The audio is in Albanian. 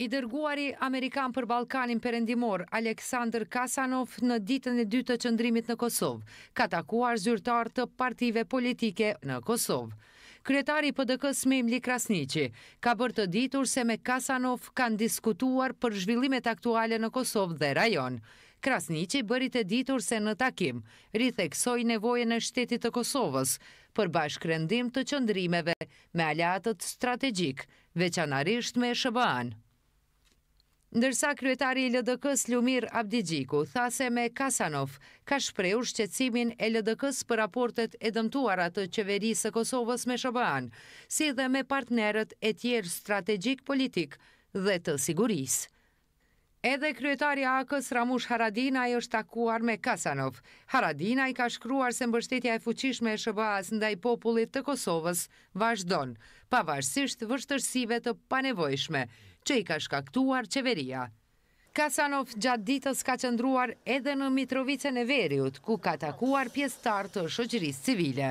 I dërguari Amerikan për Balkanin përendimor, Aleksandr Kasanov, në ditën e dytë të qëndrimit në Kosovë, ka takuar zyrtar të partive politike në Kosovë. Kryetari i PDK Smemli Krasniqi ka bërë të ditur se me Kasanov kanë diskutuar për zhvillimet aktuale në Kosovë dhe rajon. Krasniqi bëri të ditur se në takim ritheksoi nevojën e shtetit të Kosovës për bashkërendim të qëndrimeve me alatët strategjik, veçanarisht me SBA-n. Ndërsa kryetari i LDK-s Lumir Abdigjiku tha se me Kasanov ka shprehur shqetësimin e LDK-s për raportet e dëmtuara të qeverisë së Kosovës me SBA-n, si dhe me partnerët e tjerë strategjik politik dhe të sigurisë. Edhe kryetari AK-s Ramush Haradina i është takuar me Kasanov. Haradina i ka shkruar se mbështetja e fuqishme e shëbaz ndaj popullit të Kosovës vazhdon, pavarësisht vështërsive të panevojshme që i ka shkaktuar qeveria. Kasanov gjatë ditës ka qëndruar edhe në Mitrovice e Veriut, ku ka takuar pjestar të shëgjëris civile.